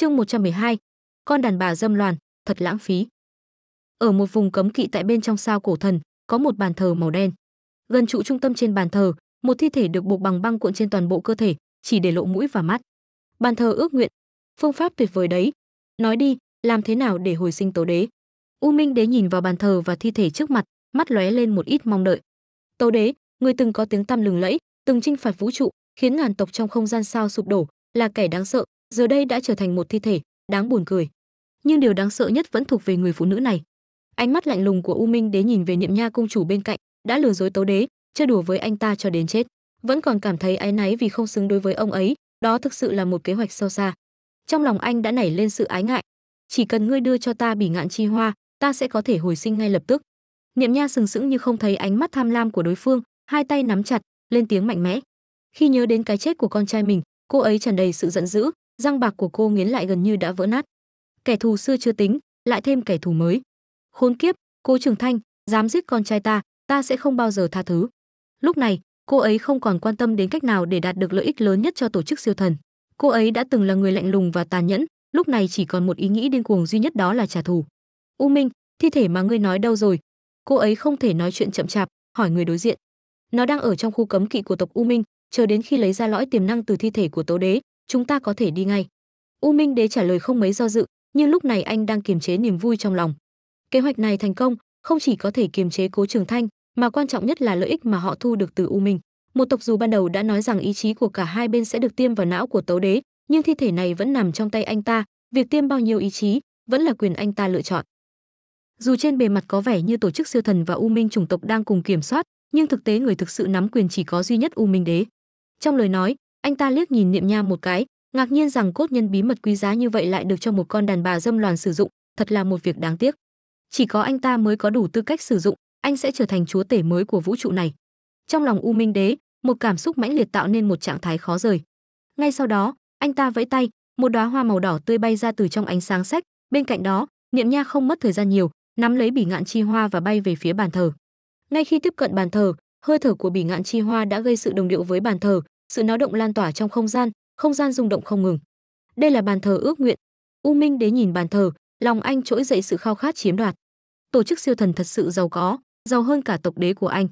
Chương 112. Con đàn bà dâm loạn, thật lãng phí. Ở một vùng cấm kỵ tại bên trong sao cổ thần, có một bàn thờ màu đen. Gần trụ trung tâm trên bàn thờ, một thi thể được buộc bằng băng cuộn trên toàn bộ cơ thể, chỉ để lộ mũi và mắt. Bàn thờ ước nguyện, phương pháp tuyệt vời đấy. Nói đi, làm thế nào để hồi sinh tố đế? U Minh Đế nhìn vào bàn thờ và thi thể trước mặt, mắt lóe lên một ít mong đợi. Tố Đế, người từng có tiếng tăm lừng lẫy, từng chinh phạt vũ trụ, khiến ngàn tộc trong không gian sao sụp đổ, là kẻ đáng sợ, giờ đây đã trở thành một thi thể đáng buồn cười nhưng điều đáng sợ nhất vẫn thuộc về người phụ nữ này ánh mắt lạnh lùng của u minh đế nhìn về niệm nha công chủ bên cạnh đã lừa dối tấu đế chơi đùa với anh ta cho đến chết vẫn còn cảm thấy áy náy vì không xứng đối với ông ấy đó thực sự là một kế hoạch sâu xa trong lòng anh đã nảy lên sự ái ngại chỉ cần ngươi đưa cho ta bỉ ngạn chi hoa ta sẽ có thể hồi sinh ngay lập tức niệm nha sừng sững như không thấy ánh mắt tham lam của đối phương hai tay nắm chặt lên tiếng mạnh mẽ khi nhớ đến cái chết của con trai mình cô ấy tràn đầy sự giận dữ răng bạc của cô nghiến lại gần như đã vỡ nát. Kẻ thù xưa chưa tính, lại thêm kẻ thù mới. Khốn kiếp, cô Trường Thanh, dám giết con trai ta, ta sẽ không bao giờ tha thứ. Lúc này, cô ấy không còn quan tâm đến cách nào để đạt được lợi ích lớn nhất cho tổ chức siêu thần. Cô ấy đã từng là người lạnh lùng và tàn nhẫn, lúc này chỉ còn một ý nghĩ điên cuồng duy nhất đó là trả thù. U Minh, thi thể mà ngươi nói đâu rồi? Cô ấy không thể nói chuyện chậm chạp, hỏi người đối diện. Nó đang ở trong khu cấm kỵ của tộc U Minh, chờ đến khi lấy ra lõi tiềm năng từ thi thể của Tố Đế, chúng ta có thể đi ngay u minh đế trả lời không mấy do dự nhưng lúc này anh đang kiềm chế niềm vui trong lòng kế hoạch này thành công không chỉ có thể kiềm chế cố trường thanh mà quan trọng nhất là lợi ích mà họ thu được từ u minh một tộc dù ban đầu đã nói rằng ý chí của cả hai bên sẽ được tiêm vào não của tấu đế nhưng thi thể này vẫn nằm trong tay anh ta việc tiêm bao nhiêu ý chí vẫn là quyền anh ta lựa chọn dù trên bề mặt có vẻ như tổ chức siêu thần và u minh chủng tộc đang cùng kiểm soát nhưng thực tế người thực sự nắm quyền chỉ có duy nhất u minh đế trong lời nói anh ta liếc nhìn niệm nham một cái ngạc nhiên rằng cốt nhân bí mật quý giá như vậy lại được cho một con đàn bà dâm loàn sử dụng thật là một việc đáng tiếc chỉ có anh ta mới có đủ tư cách sử dụng anh sẽ trở thành chúa tể mới của vũ trụ này trong lòng u minh đế một cảm xúc mãnh liệt tạo nên một trạng thái khó rời ngay sau đó anh ta vẫy tay một đóa hoa màu đỏ tươi bay ra từ trong ánh sáng sách bên cạnh đó niệm nha không mất thời gian nhiều nắm lấy bỉ ngạn chi hoa và bay về phía bàn thờ ngay khi tiếp cận bàn thờ hơi thở của bỉ ngạn chi hoa đã gây sự đồng điệu với bàn thờ sự náo động lan tỏa trong không gian không gian rung động không ngừng đây là bàn thờ ước nguyện u minh đến nhìn bàn thờ lòng anh trỗi dậy sự khao khát chiếm đoạt tổ chức siêu thần thật sự giàu có giàu hơn cả tộc đế của anh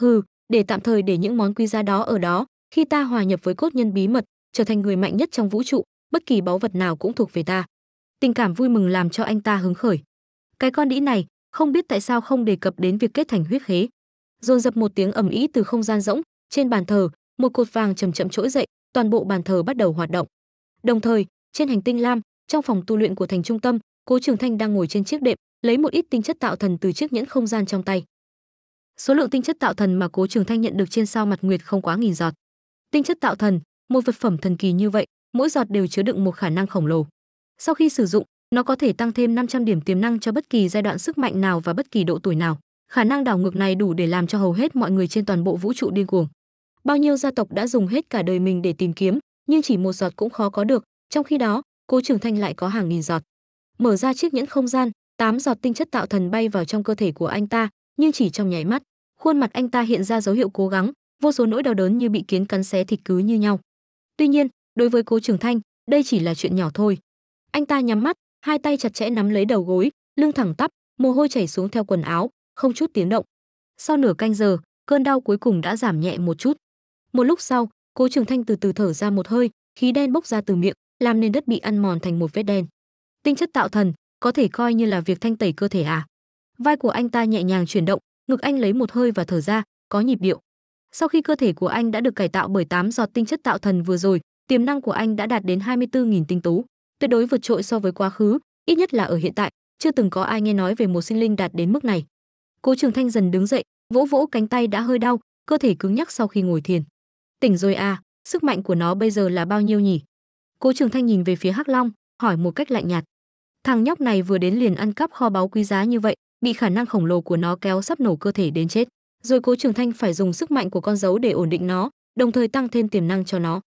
hừ để tạm thời để những món quý giá đó ở đó khi ta hòa nhập với cốt nhân bí mật trở thành người mạnh nhất trong vũ trụ bất kỳ báu vật nào cũng thuộc về ta tình cảm vui mừng làm cho anh ta hứng khởi cái con đĩ này không biết tại sao không đề cập đến việc kết thành huyết khế dồn dập một tiếng ầm ĩ từ không gian rỗng trên bàn thờ một cột vàng chậm chậm trỗi dậy, toàn bộ bàn thờ bắt đầu hoạt động. Đồng thời, trên hành tinh lam, trong phòng tu luyện của thành trung tâm, Cố Trường Thanh đang ngồi trên chiếc đệm, lấy một ít tinh chất tạo thần từ chiếc nhẫn không gian trong tay. Số lượng tinh chất tạo thần mà Cố Trường Thanh nhận được trên sao mặt nguyệt không quá nghìn giọt. Tinh chất tạo thần, một vật phẩm thần kỳ như vậy, mỗi giọt đều chứa đựng một khả năng khổng lồ. Sau khi sử dụng, nó có thể tăng thêm 500 điểm tiềm năng cho bất kỳ giai đoạn sức mạnh nào và bất kỳ độ tuổi nào. Khả năng đảo ngược này đủ để làm cho hầu hết mọi người trên toàn bộ vũ trụ điên cuồng bao nhiêu gia tộc đã dùng hết cả đời mình để tìm kiếm, nhưng chỉ một giọt cũng khó có được, trong khi đó, Cố Trường Thanh lại có hàng nghìn giọt. Mở ra chiếc nhẫn không gian, tám giọt tinh chất tạo thần bay vào trong cơ thể của anh ta, nhưng chỉ trong nháy mắt, khuôn mặt anh ta hiện ra dấu hiệu cố gắng, vô số nỗi đau đớn như bị kiến cắn xé thịt cứ như nhau. Tuy nhiên, đối với Cố Trường Thanh, đây chỉ là chuyện nhỏ thôi. Anh ta nhắm mắt, hai tay chặt chẽ nắm lấy đầu gối, lưng thẳng tắp, mồ hôi chảy xuống theo quần áo, không chút tiếng động. Sau nửa canh giờ, cơn đau cuối cùng đã giảm nhẹ một chút một lúc sau cố trường thanh từ từ thở ra một hơi khí đen bốc ra từ miệng làm nên đất bị ăn mòn thành một vết đen tinh chất tạo thần có thể coi như là việc thanh tẩy cơ thể à vai của anh ta nhẹ nhàng chuyển động ngực anh lấy một hơi và thở ra có nhịp điệu sau khi cơ thể của anh đã được cải tạo bởi 8 giọt tinh chất tạo thần vừa rồi tiềm năng của anh đã đạt đến 24.000 tinh tú tuyệt đối vượt trội so với quá khứ ít nhất là ở hiện tại chưa từng có ai nghe nói về một sinh linh đạt đến mức này cố trường thanh dần đứng dậy vỗ vỗ cánh tay đã hơi đau cơ thể cứng nhắc sau khi ngồi thiền Tỉnh rồi à, sức mạnh của nó bây giờ là bao nhiêu nhỉ? Cố Trường Thanh nhìn về phía Hắc Long, hỏi một cách lạnh nhạt. Thằng nhóc này vừa đến liền ăn cắp kho báu quý giá như vậy, bị khả năng khổng lồ của nó kéo sắp nổ cơ thể đến chết. Rồi Cố Trường Thanh phải dùng sức mạnh của con dấu để ổn định nó, đồng thời tăng thêm tiềm năng cho nó.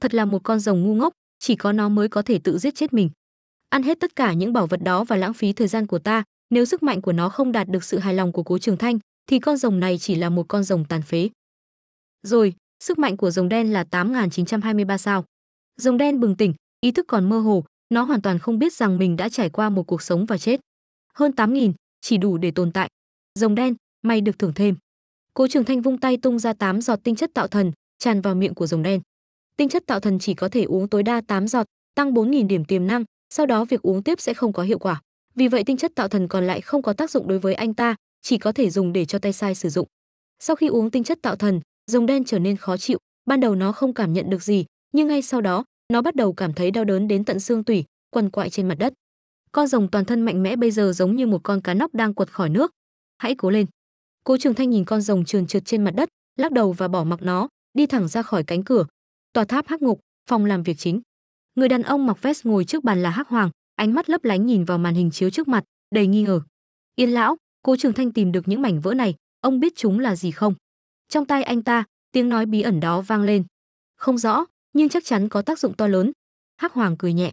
Thật là một con rồng ngu ngốc, chỉ có nó mới có thể tự giết chết mình. Ăn hết tất cả những bảo vật đó và lãng phí thời gian của ta, nếu sức mạnh của nó không đạt được sự hài lòng của Cố Trường Thanh, thì con rồng này chỉ là một con rồng tàn phế. Rồi, Sức mạnh của rồng đen là 8923 sao. Rồng đen bừng tỉnh, ý thức còn mơ hồ, nó hoàn toàn không biết rằng mình đã trải qua một cuộc sống và chết. Hơn 8000, chỉ đủ để tồn tại. Rồng đen, may được thưởng thêm. Cố Trường Thanh vung tay tung ra 8 giọt tinh chất tạo thần, tràn vào miệng của rồng đen. Tinh chất tạo thần chỉ có thể uống tối đa 8 giọt, tăng 4000 điểm tiềm năng, sau đó việc uống tiếp sẽ không có hiệu quả. Vì vậy tinh chất tạo thần còn lại không có tác dụng đối với anh ta, chỉ có thể dùng để cho tay sai sử dụng. Sau khi uống tinh chất tạo thần, rồng đen trở nên khó chịu ban đầu nó không cảm nhận được gì nhưng ngay sau đó nó bắt đầu cảm thấy đau đớn đến tận xương tủy quằn quại trên mặt đất con rồng toàn thân mạnh mẽ bây giờ giống như một con cá nóc đang quật khỏi nước hãy cố lên cố trường thanh nhìn con rồng trườn trượt trên mặt đất lắc đầu và bỏ mặc nó đi thẳng ra khỏi cánh cửa tòa tháp hắc ngục phòng làm việc chính người đàn ông mặc vest ngồi trước bàn là hắc hoàng ánh mắt lấp lánh nhìn vào màn hình chiếu trước mặt đầy nghi ngờ yên lão cố trường thanh tìm được những mảnh vỡ này ông biết chúng là gì không trong tai anh ta tiếng nói bí ẩn đó vang lên không rõ nhưng chắc chắn có tác dụng to lớn hắc hoàng cười nhẹ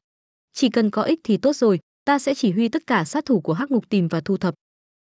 chỉ cần có ích thì tốt rồi ta sẽ chỉ huy tất cả sát thủ của hắc ngục tìm và thu thập